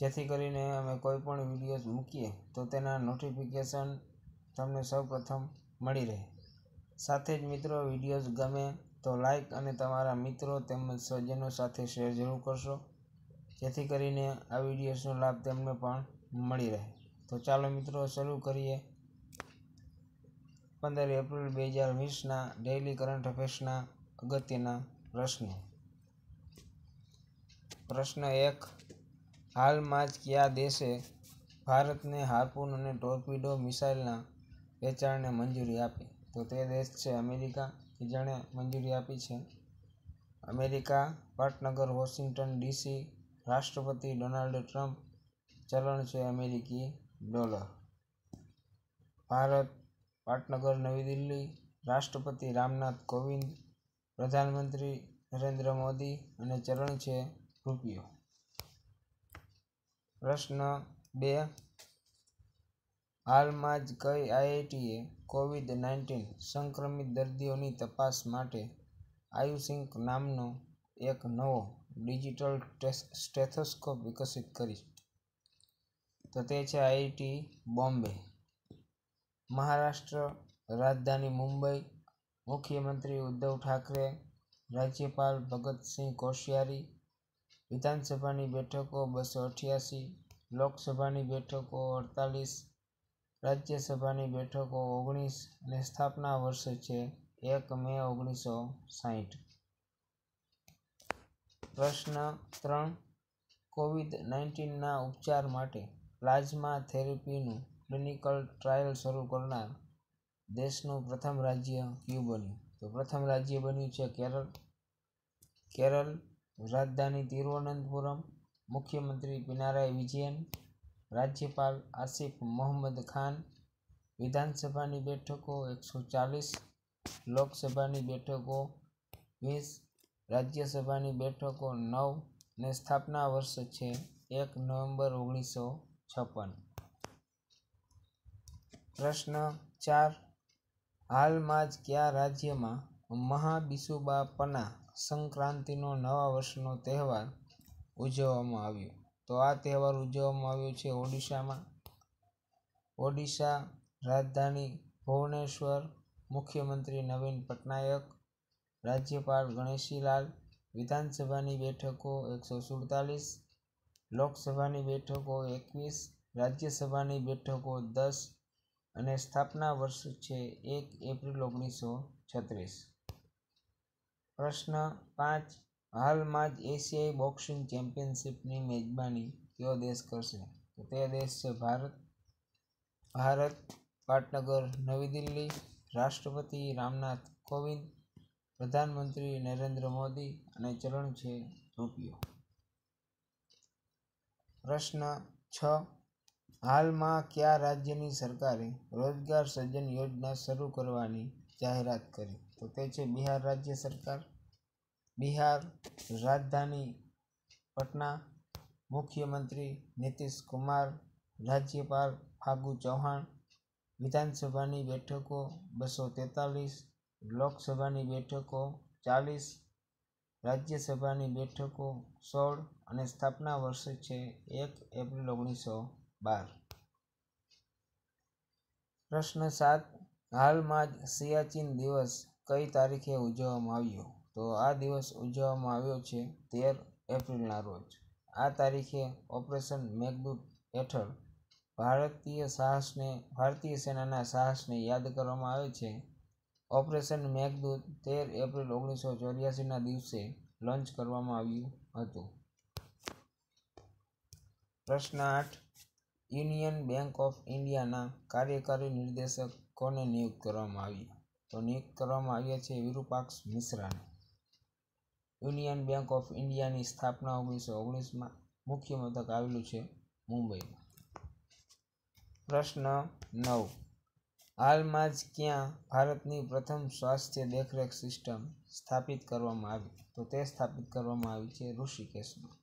જેથી કરીને અમે કોઈ પણ વિડીયોઝ મૂકીએ તો તેના નોટિફિકેશન તમને સૌપ્રથમ મળી રહે સાથે જ મિત્રો વિડીયોઝ ગમે તો લાઇક અને તમારા મિત્રો તેમજ સ્વજનો સાથે શેર જરૂર કરશો જેથી કરીને આ વિડીયોઝનો લાભ તેમને પણ મળી રહે તો ચાલો મિત્રો શરૂ કરીએ પંદર એપ્રિલ બે હજાર વીસના ડેઇલી કરંટ અફેર્સના અગત્યના પ્રશ્નો પ્રશ્ન એક હાલમાં જ કયા દેશે ભારતને હાર્પુન અને ટોર્પિડો મિસાઇલના વેચાણને મંજૂરી આપી તો તે દેશ છે અમેરિકા કે જેણે મંજૂરી આપી છે અમેરિકા પાટનગર વોશિંગ્ટન ડીસી રાષ્ટ્રપતિ ડોનાલ્ડ ટ્રમ્પ ચલણ છે અમેરિકી ડોલર ભારત પાટનગર નવી દિલ્હી રાષ્ટ્રપતિ રામનાથ કોવિંદ પ્રધાનમંત્રી નરેન્દ્ર મોદી અને ચલણ છે રૂપિયો પ્રશ્ન બે હાલમાં જ કઈ આઈઆઈટીએ કોવિડ નાઇન્ટીન સંક્રમિત દર્દીઓની તપાસ માટે આયુસિંક નામનો એક નવો ડિજિટલ સ્ટેથોસ્કોપ વિકસિત કરી તો તે છે આઈઆઈટી બોમ્બે મહારાષ્ટ્ર રાજધાની મુંબઈ મુખ્યમંત્રી ઉદ્ધવ ઠાકરે રાજ્યપાલ ભગતસિંહ કોશિયારી વિધાનસભાની બેઠકો બસો અઠ્યાસી લોકસભાની બેઠકો અડતાલીસ રાજ્યસભાની બેઠકો ઓગણીસ અને સ્થાપના વર્ષ છે એક મે ઓગણીસો સાહીઠ પ્રશ્ન ત્રણ કોવિડ નાઇન્ટીનના ઉપચાર માટે પ્લાઝમા થેરેપીનું ક્લિનિકલ ટ્રાયલ શરૂ કરનાર દેશનું પ્રથમ રાજ્ય ક્યુ બન્યું તો પ્રથમ રાજ્ય બન્યું છે કેરળ કેરળ રાજધાની તિરુવનંતપુરમ મુખ્યમંત્રી પિનારાય વિજયન રાજ્યપાલ આસિફ મોહમ્મદ ખાન વિધાનસભાની બેઠકો એકસો ચાલીસ લોકસભાની બેઠકો વીસ રાજ્યસભાની બેઠકો નવ ને સ્થાપના વર્ષ છે એક નવેમ્બર ઓગણીસો છપ્પન પ્રશ્ન ચાર હાલમાં જ કયા રાજ્યમાં મહાબિસુબા પના સંક્રાંતિનો નવા વર્ષનો તહેવાર ઉજવવામાં આવ્યો તો આ તહેવાર ઉજવવામાં આવ્યો છે ઓડિશામાં ઓડિશા રાજધાની ભુવનેશ્વર મુખ્યમંત્રી નવીન પટનાયક રાજ્યપાલ ગણેશીલાલ વિધાનસભાની બેઠકો એકસો સુડતાલીસ લોકસભાની બેઠકો એકવીસ રાજ્યસભાની બેઠકો દસ અને સ્થાપના વર્ષ છે એક એપ્રિલ ઓગણીસો છત્રીસ પ્રશ્ન પાંચ હાલમાં જ એશિયાઈ બોક્સિંગ ચેમ્પિયનશિપની મેજબાની કયો દેશ કરશે તો તે દેશ છે ભારત ભારત પાટનગર નવી દિલ્હી રાષ્ટ્રપતિ રામનાથ કોવિંદ પ્રધાનમંત્રી નરેન્દ્ર મોદી અને ચલણ છે રૂપિયો પ્રશ્ન છ હાલમાં કયા રાજ્યની સરકારે રોજગાર સર્જન યોજના શરૂ કરવાની જાહેરાત કરી તો તે છે બિહાર રાજ્ય સરકાર બિહાર રાજધાની પટના મુખ્યમંત્રી નીતિશ કુમાર રાજ્યપાલ ફાગુ ચૌહાણ વિધાનસભાની બેઠકો બસો તેતાલીસ લોકસભાની બેઠકો ચાલીસ રાજ્યસભાની બેઠકો સોળ અને સ્થાપના વર્ષ છે એક એપ્રિલ ઓગણીસો બાર પ્રશ્ન સાત હાલમાં જ સિયાચીન દિવસ કઈ તારીખે ઉજવવામાં આવ્યો તો આ દિવસ ઉજવવામાં આવ્યો છે તેર એપ્રિલના રોજ આ તારીખે ઓપરેશન મેઘદૂત હેઠળ ભારતીય સાહસને ભારતીય સેનાના સાહસને યાદ કરવામાં આવે છે ઓપરેશન મેઘદૂત તેર એપ્રિલ ઓગણીસો ચોર્યાસીના દિવસે લોન્ચ કરવામાં આવ્યું હતું પ્રશ્ન આઠ યુનિયન બેંક ઓફ ઇન્ડિયાના કાર્યકારી નિર્દેશક કોને નિયુક્ત કરવામાં આવ્યા તો નિયુક્ત કરવામાં આવ્યા છે વિરૂપાક્ષ મિશ્રાને યુનિયન બેંક ઓફ ઇન્ડિયાની સ્થાપના ઓગણીસો ઓગણીસમાં મુખ્ય મથક આવેલું છે મુંબઈમાં પ્રશ્ન નવ હાલમાં જ ક્યાં ભારતની પ્રથમ સ્વાસ્થ્ય દેખરેખ સિસ્ટમ સ્થાપિત કરવામાં આવી તો તે સ્થાપિત કરવામાં આવી છે ઋષિકેશમાં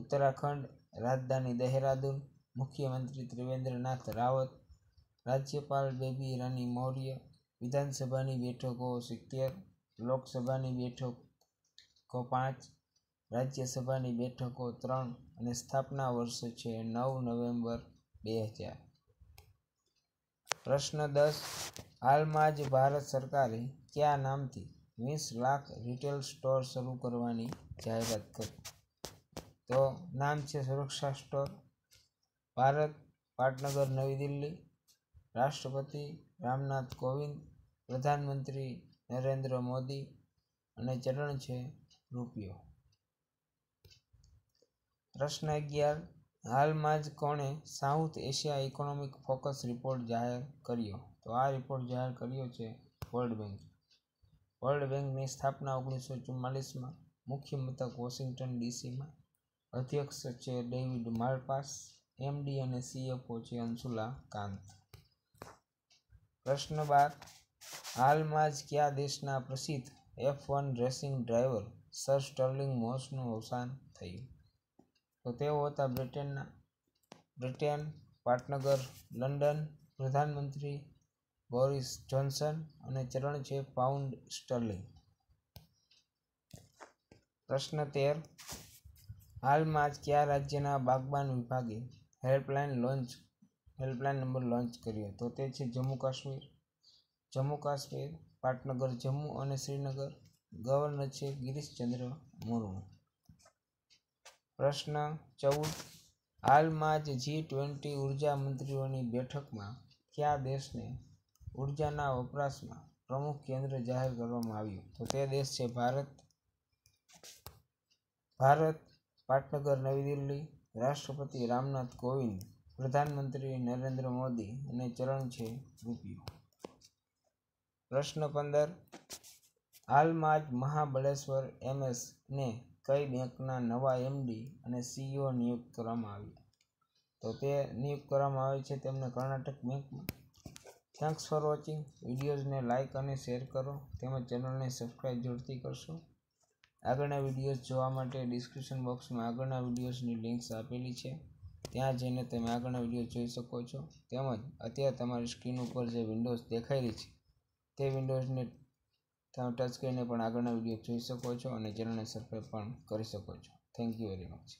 ઉત્તરાખંડ રાજધાની દહેરાદૂન મુખ્યમંત્રી ત્રિવેન્દ્રનાથ રાવત રાજ્યપાલ બેબી રાની મૌર્ય વિધાનસભાની બેઠકો સિત્તેર લોકસભાની બેઠકો પાંચ રાજ્યસભાની બેઠકો ત્રણ અને સ્થાપના વર્ષ છે નવ નવેમ્બર બે હજાર પ્રશ્ન દસ હાલમાં જ ભારત સરકારે કયા નામથી વીસ લાખ રિટેલ સ્ટોર શરૂ કરવાની જાહેરાત કરી તો નામ છે સુરક્ષા સ્ટોર ભારત પાટનગર નવી દિલ્હી રાષ્ટ્રપતિ રામનાથ કોવિંદ પ્રધાનમંત્રી નરેન્દ્ર મોદી અને ચરણ છે રૂપિયો પ્રશ્ન અગિયાર હાલમાં જ કોણે South Asia economic focus report જાહેર કર્યો તો આ રિપોર્ટ જાહેર કર્યો છે વર્લ્ડ બેંક વર્લ્ડ બેંકની સ્થાપના ઓગણીસો ચુમ્માલીસમાં મુખ્ય મથક વોશિંગ્ટન ડીસીમાં અધ્યક્ષ છે ડેવિડ માર્પાસ એમડી અને સીએફઓ છે અંશુલા કાંત પ્રશ્ન બાર હાલમાં જ કયા દેશના પ્રસિદ્ધ એફ વન ડ્રેસિંગ ડ્રાઈવર સર સ્ટર્લિંગ મોસનું અવસાન થયું તો તેઓ હતા બ્રિટનના બ્રિટન પાટનગર લંડન પ્રધાનમંત્રી બોરિસ જોન્સન અને ચરણ છે પાઉન્ડ સ્ટર્લિંગ પ્રશ્ન તેર હાલમાં જ કયા રાજ્યના બાગબાન વિભાગે helpline launch helpline number launch કર્યો તો તે છે જમ્મુ કાશ્મીર જમ્મુ કાશ્મીર પાટનગર જમ્મુ અને શ્રીનગર ગવર્નર છે ગિરીશચંદ્ર મુર્મુ પ્રશ્ન ચૌદ હાલમાં જ જી ટ્વેન્ટી ઉર્જા મંત્રીઓની બેઠકમાં કયા દેશને ઉર્જાના વપરાશમાં પ્રમુખ કેન્દ્ર જાહેર કરવામાં આવ્યું તો તે દેશ છે ભારત ભારત પાટનગર નવી દિલ્હી રાષ્ટ્રપતિ રામનાથ કોવિંદ પ્રધાનમંત્રી નરેન્દ્ર મોદી અને ચરણ છે રૂપિયો પ્રશ્ન પંદર હાલમાં જ મહાબળેશ્વર એમએસને કઈ બેંકના નવા એમડી અને સીઈઓ નિયુક્ત કરવામાં આવ્યા તો તે નિયુક્ત કરવામાં આવે છે તેમને કર્ણાટક બેંકમાં થેન્ક્સ ફોર વોચિંગ વિડીયોઝને લાઇક અને શેર કરો તેમજ ચેનલને સબસ્ક્રાઈબ જરૂરથી કરશો આગળના વિડીયોઝ જોવા માટે ડિસ્ક્રિપ્શન બોક્સમાં આગળના વિડીયોઝની લિંક્સ આપેલી છે ત્યાં જઈને તમે આગળનો વિડીયો જોઈ શકો છો તેમજ અત્યારે તમારી સ્ક્રીન ઉપર જે વિન્ડોઝ દેખાઈ રહી છે તે વિન્ડોઝને તમે ટચ કરીને પણ આગળના વિડીયો જોઈ શકો છો અને ચેનલને સબસ્ક્રાઈબ પણ કરી શકો છો થેન્ક યુ વેરી મચ